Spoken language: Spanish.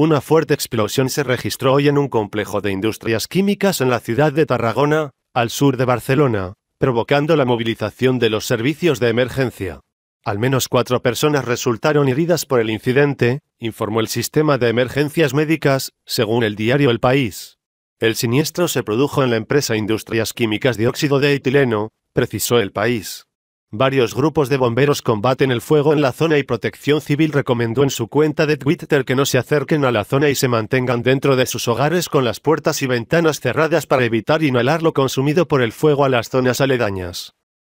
Una fuerte explosión se registró hoy en un complejo de industrias químicas en la ciudad de Tarragona, al sur de Barcelona, provocando la movilización de los servicios de emergencia. Al menos cuatro personas resultaron heridas por el incidente, informó el sistema de emergencias médicas, según el diario El País. El siniestro se produjo en la empresa Industrias Químicas de Óxido de Etileno, precisó el país. Varios grupos de bomberos combaten el fuego en la zona y Protección Civil recomendó en su cuenta de Twitter que no se acerquen a la zona y se mantengan dentro de sus hogares con las puertas y ventanas cerradas para evitar inhalar lo consumido por el fuego a las zonas aledañas.